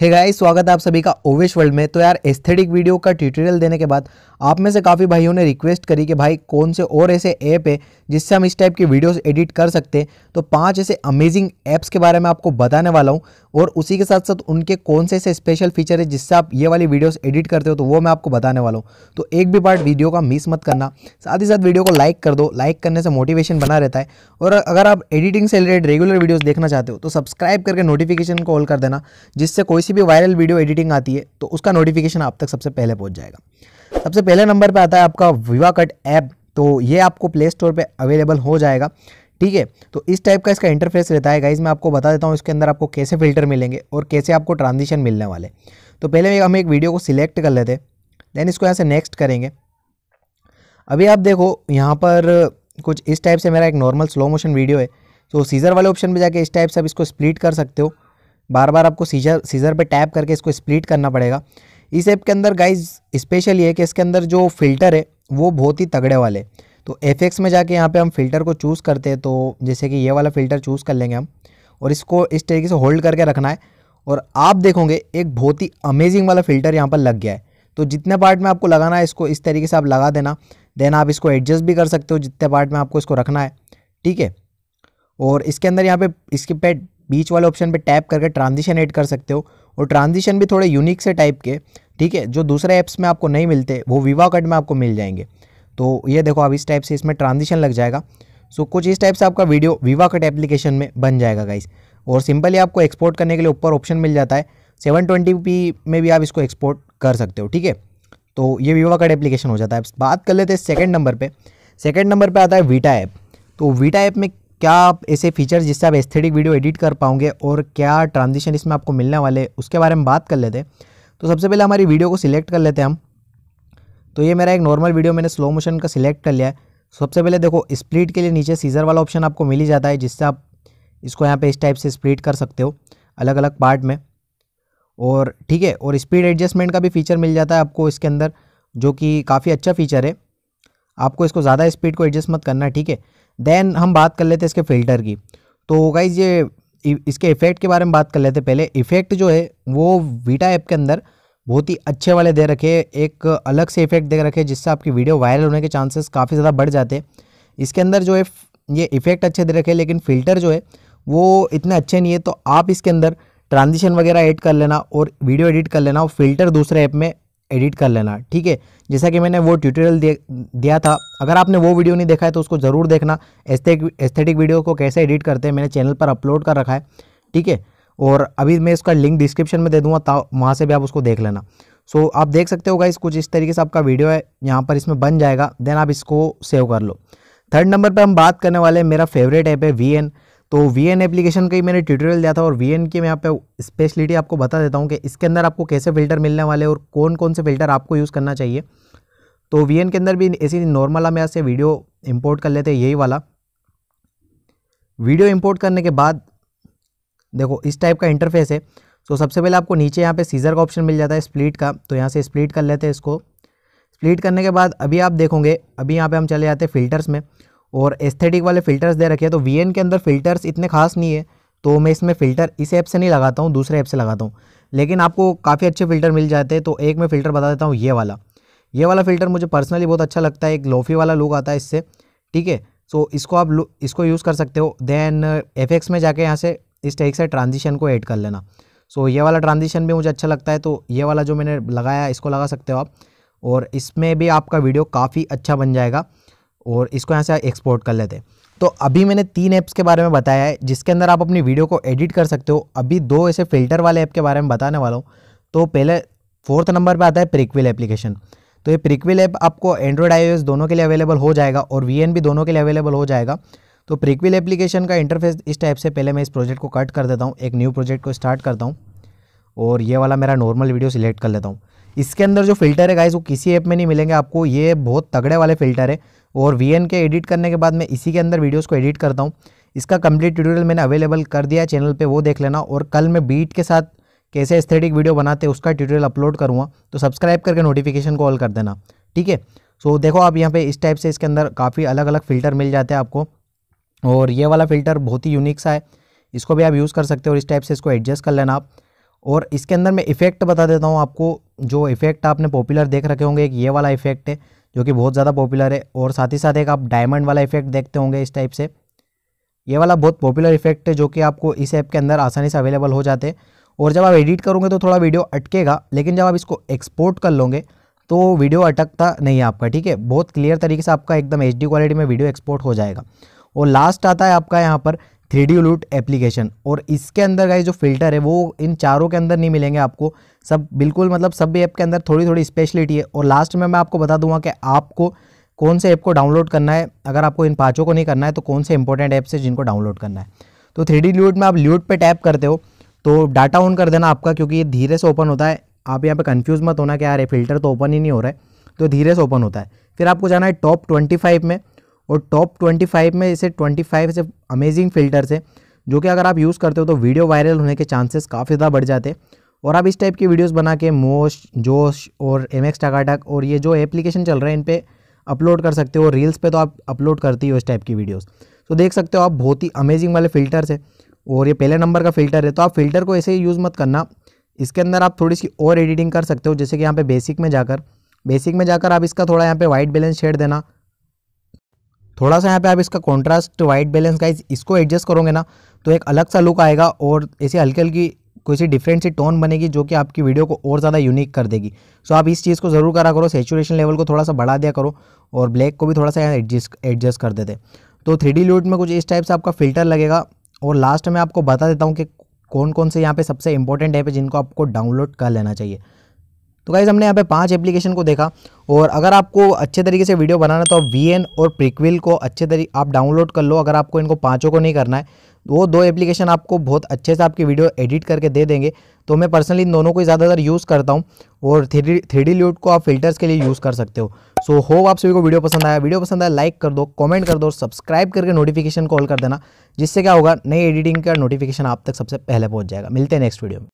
हे hey guys स्वागत है आप सभी का ओवेश वर्ल्ड में तो यार एस्थेटिक वीडियो का ट्यूटोरियल देने के बाद आप में से काफ़ी भाइयों ने रिक्वेस्ट करी कि भाई कौन से और ऐसे ऐप है जिससे हम इस टाइप की वीडियोस एडिट कर सकते हैं तो पांच ऐसे अमेजिंग ऐप्स के बारे में आपको बताने वाला हूं और उसी के साथ साथ उनके कौन से ऐसे स्पेशल फीचर है जिससे आप ये वाली वीडियोज एडिट करते हो तो वो मैं आपको बताने वाला हूँ तो एक भी पार्ट वीडियो का मिस मत करना साथ ही साथ वीडियो को लाइक कर दो लाइक करने से मोटिवेशन बना रहता है और अगर आप एडिटिंग से रिलेटेड रेगुलर वीडियोज़ देखना चाहते हो तो सब्सक्राइब करके नोटिफिकेशन को ऑल कर देना जिससे कोई किसी भी वायरल वीडियो एडिटिंग आती है तो उसका नोटिफिकेशन आप तक सबसे पहले पहुंच जाएगा सबसे पहले नंबर पर आता है आपका विवा कट ऐप तो ये आपको प्ले स्टोर पर अवेलेबल हो जाएगा ठीक है तो इस टाइप का इसका इंटरफेस रहता है गाइज मैं आपको बता देता हूँ इसके अंदर आपको कैसे फिल्टर मिलेंगे और कैसे आपको ट्रांजिशन मिलने वाले तो पहले हम एक वीडियो को सिलेक्ट कर लेते हैं देन इसको यहाँ से नेक्स्ट करेंगे अभी आप देखो यहाँ पर कुछ इस टाइप से मेरा एक नॉर्मल स्लो मोशन वीडियो है तो सीज़र वाले ऑप्शन पे जाके इस टाइप से आप इसको स्प्लिट कर सकते हो बार बार आपको सीजर सीजर पे टैप करके इसको स्प्लिट करना पड़ेगा इस ऐप के अंदर गाइज स्पेशल ये कि इसके अंदर जो फिल्टर है वो बहुत ही तगड़े वाले तो एफ में जाके यहाँ पे हम फिल्टर को चूज़ करते हैं तो जैसे कि ये वाला फ़िल्टर चूज़ कर लेंगे हम और इसको इस तरीके से होल्ड करके रखना है और आप देखोगे एक बहुत ही अमेजिंग वाला फ़िल्टर यहाँ पर लग गया है तो जितने पार्ट में आपको लगाना है इसको इस तरीके से आप लगा देना देन आप इसको एडजस्ट भी कर सकते हो जितने पार्ट में आपको इसको रखना है ठीक है और इसके अंदर यहाँ पे इसके पे बीच वाले ऑप्शन पे टैप करके ट्रांजिशन ऐड कर सकते हो और ट्रांजिशन भी थोड़े यूनिक से टाइप के ठीक है जो दूसरे ऐप्स में आपको नहीं मिलते वो विवा कट में आपको मिल जाएंगे तो ये देखो अब इस टाइप से इसमें ट्रांजिशन लग जाएगा सो कुछ इस टाइप से आपका वीडियो विवा कट एप्लीकेशन में बन जाएगा गाइस और सिंपली आपको एक्सपोर्ट करने के लिए ऊपर ऑप्शन मिल जाता है सेवन ट्वेंटी में भी आप इसको एक्सपोर्ट कर सकते हो ठीक है तो ये विवा कट एप्लीकेशन हो जाता है बात कर लेते हैं सेकेंड नंबर पर सेकेंड नंबर पर आता है वीटा ऐप तो वीटा ऐप में क्या आप ऐसे फीचर जिससे आप एस्थेटिक वीडियो एडिट कर पाओगे और क्या ट्रांजिशन इसमें आपको मिलने वाले उसके बारे में बात कर लेते तो सबसे पहले हमारी वीडियो को सिलेक्ट कर लेते हैं हम तो ये मेरा एक नॉर्मल वीडियो मैंने स्लो मोशन का सिलेक्ट कर लिया है सबसे पहले देखो स्प्लिट के लिए नीचे सीज़र वाला ऑप्शन आपको मिल ही जाता है जिससे आप इसको यहाँ पे इस टाइप से स्प्लिट कर सकते हो अलग अलग पार्ट में और ठीक है और स्पीड एडजस्टमेंट का भी फीचर मिल जाता है आपको इसके अंदर जो कि काफ़ी अच्छा फीचर है आपको इसको ज़्यादा स्पीड को एडजस्ट मत करना ठीक है देन हम बात कर लेते हैं इसके फ़िल्टर की तो गाइज ये इसके इफ़ेक्ट के बारे में बात कर लेते पहले इफ़ेक्ट जो है वो वीटा ऐप के अंदर बहुत ही अच्छे वाले दे रखे एक अलग से इफ़ेक्ट दे रखे जिससे आपकी वीडियो वायरल होने के चांसेस काफ़ी ज़्यादा बढ़ जाते हैं इसके अंदर जो है ये इफ़ेक्ट अच्छे दे रखे लेकिन फ़िल्टर जो है वो इतने अच्छे नहीं है तो आप इसके अंदर ट्रांजिशन वगैरह ऐड कर लेना और वीडियो एडिट कर लेना और फिल्टर दूसरे ऐप में एडिट कर लेना ठीक है जैसा कि मैंने वो ट्यूटोरियल दे, दिया था अगर आपने वो वीडियो नहीं देखा है तो उसको ज़रूर देखना एस्थेटिक वीडियो को कैसे एडिट करते हैं मैंने चैनल पर अपलोड कर रखा है ठीक है और अभी मैं इसका लिंक डिस्क्रिप्शन में दे दूँगा वहाँ से भी आप उसको देख लेना सो so, आप देख सकते हो गाइस कुछ इस तरीके से आपका वीडियो है यहाँ पर इसमें बन जाएगा देन आप इसको सेव कर लो थर्ड नंबर पर हम बात करने वाले हैं मेरा फेवरेट ऐप है वी एन तो वी एन एप्लीकेशन का ही मैंने ट्यूटोरियल दिया था और वी एन की मैं यहाँ पे स्पेशलिटी आपको बता देता हूँ कि इसके अंदर आपको कैसे फिल्टर मिलने वाले और कौन कौन से फिल्टर आपको यूज़ करना चाहिए तो वी एन के अंदर भी ऐसी नॉर्मल हम यहाँ से वीडियो इम्पोर्ट कर लेते हैं यही वाला वीडियो इम्पोर्ट करने के बाद देखो इस टाइप का इंटरफेस है तो सबसे पहले आपको नीचे यहाँ पे सीज़र का ऑप्शन मिल जाता है स्प्लिट का तो यहाँ से स्प्लिट कर लेते हैं इसको स्प्लिट करने के बाद अभी आप देखोगे अभी यहाँ पे हम चले जाते हैं फिल्टर्स में और एस्थेटिक वाले फ़िल्टर्स दे रखे हैं तो वी के अंदर फ़िल्टर्स इतने खास नहीं है तो मैं इसमें फ़िल्टर इस ऐप से नहीं लगाता हूँ दूसरे ऐप से लगाता हूँ लेकिन आपको काफ़ी अच्छे फ़िल्टर मिल जाते हैं तो एक मैं फ़िल्टर बता देता हूँ ये वाला ये वाला फ़िल्टर मुझे पर्सनली बहुत अच्छा लगता है एक लोफी वाला लुक आता है इससे ठीक है सो इसको आप इसको यूज़ कर सकते हो देन एफ में जाके यहाँ से इस टाइप से ट्रांजिशन को ऐड कर लेना सो ये वाला ट्रांजिशन भी मुझे अच्छा लगता है तो ये वाला जो मैंने लगाया इसको लगा सकते हो आप और इसमें भी आपका वीडियो काफ़ी अच्छा बन जाएगा और इसको यहाँ से एक्सपोर्ट कर लेते हैं तो अभी मैंने तीन ऐप्स के बारे में बताया है जिसके अंदर आप अपनी वीडियो को एडिट कर सकते हो अभी दो ऐसे फिल्टर वाले ऐप के बारे में बताने वाला हूँ तो पहले फोर्थ नंबर पे आता है प्रिकविल एप्लीकेशन तो ये प्रिकविल ऐप आपको एंड्रॉयड आई दोनों के लिए अवेलेबल हो जाएगा और वी भी दोनों के लिए अवेलेबल हो जाएगा तो प्रिकविल एप्लीकेशन का इंटरफेस इस टाइप से पहले मैं इस प्रोजेक्ट को कट कर देता हूँ एक न्यू प्रोजेक्ट को स्टार्ट करता हूँ और ये वाला मेरा नॉर्मल वीडियो सिलेक्ट कर लेता हूँ इसके अंदर जो फिल्टर है गाइज वो किसी ऐप में नहीं मिलेंगे आपको ये बहुत तगड़े वाले फिल्टर है और वी के एडिट करने के बाद मैं इसी के अंदर वीडियोज़ को एडिट करता हूँ इसका कंप्लीट ट्यूटोरियल मैंने अवेलेबल कर दिया है चैनल पर वो देख लेना और कल मैं बीट के साथ कैसे एस्थेटिक वीडियो बनाते हैं उसका ट्यूटोरियल अपलोड करूँगा तो सब्सक्राइब करके नोटिफिकेशन को ऑल कर देना ठीक है सो देखो आप यहाँ पे इस टाइप से इसके अंदर काफ़ी अलग अलग फ़िल्टर मिल जाते हैं आपको और ये वाला फ़िल्टर बहुत ही यूनिक सा है इसको भी आप यूज़ कर सकते हो और इस टाइप से इसको एडजस्ट कर लेना आप और इसके अंदर मैं इफ़ेक्ट बता देता हूँ आपको जो इफ़ेक्ट आपने पॉपुलर देख रखे होंगे एक ये वाला इफ़ेक्ट है जो कि बहुत ज़्यादा पॉपुलर है और साथ ही साथ एक आप डायमंड वाला इफ़ेक्ट देखते होंगे इस टाइप से ये वाला बहुत पॉपुलर इफेक्ट है जो कि आपको इस ऐप के अंदर आसानी से अवेलेबल हो जाते हैं और जब आप एडिट करोगे तो थोड़ा वीडियो अटकेगा लेकिन जब आप इसको एक्सपोर्ट कर लोगे तो वीडियो अटकता नहीं है आपका ठीक है बहुत क्लियर तरीके से आपका एकदम एच क्वालिटी में वीडियो एक्सपोर्ट हो जाएगा और लास्ट आता है आपका यहाँ पर थ्री डी लूट एप्लीकेशन और इसके अंदर का जो फिल्टर है वो इन चारों के अंदर नहीं मिलेंगे आपको सब बिल्कुल मतलब सब ऐप के अंदर थोड़ी थोड़ी स्पेशलिटी है और लास्ट में मैं आपको बता दूंगा कि आपको कौन से ऐप को डाउनलोड करना है अगर आपको इन पाँचों को नहीं करना है तो कौन से इंपॉर्टेंट ऐप्स है जिनको डाउनलोड करना है तो थ्री डी लूट में आप ल्यूट पर टैप करते हो तो डाटा ऑन कर देना आपका क्योंकि ये धीरे से ओपन होता है आप यहाँ पर कन्फ्यूज़ मत होना कि यार ये फिल्टर तो ओपन ही नहीं हो रहा है तो धीरे से ओपन होता है फिर आपको जाना है टॉप ट्वेंटी फाइव में और टॉप 25 में इसे 25 से अमेजिंग फ़िल्टर्स है जो कि अगर आप यूज़ करते हो तो वीडियो वायरल होने के चांसेस काफ़ी ज़्यादा बढ़ जाते और आप इस टाइप की वीडियोस बना के मोश जोश और एम एक्स टकाटक और ये जो एप्लीकेशन चल रहे हैं इन पर अपलोड कर सकते हो रील्स पर तो आप अपलोड करती हो इस टाइप की वीडियोज़ तो देख सकते हो आप बहुत ही अमेजिंग वाले फ़िल्टर्स है और ये पहले नंबर का फ़िल्टर है तो आप फ़िल्टर को ऐसे ही यूज़ मत करना इसके अंदर आप थोड़ी सी और एडिटिंग कर सकते हो जैसे कि यहाँ पे बेसिक में जाकर बेसिक में जाकर आप इसका थोड़ा यहाँ पे वाइट बैलेंस शेड देना थोड़ा सा यहाँ पे आप इसका कॉन्ट्रास्ट वाइट बैलेंस का इसको एडजस्ट करोगे ना तो एक अलग सा लुक आएगा और ऐसी हल्की हल्की कोई सी डिफरेंट सी टोन बनेगी जो कि आपकी वीडियो को और ज़्यादा यूनिक कर देगी सो आप इस चीज़ को ज़रूर करा करो सेचुरेशन लेवल को थोड़ा सा बढ़ा दिया करो और ब्लैक को भी थोड़ा सा एडजस्ट एडजस्ट कर देते तो थ्री डी में कुछ इस टाइप से आपका फिल्टर लगेगा और लास्ट में आपको बता देता हूँ कि कौन कौन से यहाँ पे सबसे इंपॉर्टेंट ऐप है जिनको आपको डाउनलोड कर लेना चाहिए तो गाइज़ हमने यहाँ पे पांच एप्लीकेशन को देखा और अगर आपको अच्छे तरीके से वीडियो बनाना तो आप वी और प्रिक्विल को अच्छे तरीके आप डाउनलोड कर लो अगर आपको इनको पाँचों को नहीं करना है वो दो एप्लीकेशन आपको बहुत अच्छे से आपकी वीडियो एडिट करके दे देंगे तो मैं पर्सनली इन दोनों को ज़्यादातर यूज़ करता हूँ और थ्री थ्री डी ल्यूट को आप फिल्टर्स के लिए यूज़ कर सकते हो सो so, होप आप सभी को वीडियो पसंद आया वीडियो पसंद आया लाइक कर दो कमेंट कर दो सब्सक्राइब करके नोटिफिकेशन कॉल कर देना जिससे क्या होगा नई एडिटिंग का नोटिफिकेशन आप तक सबसे पहले पहुँच जाएगा मिलते हैं नेक्स्ट वीडियो में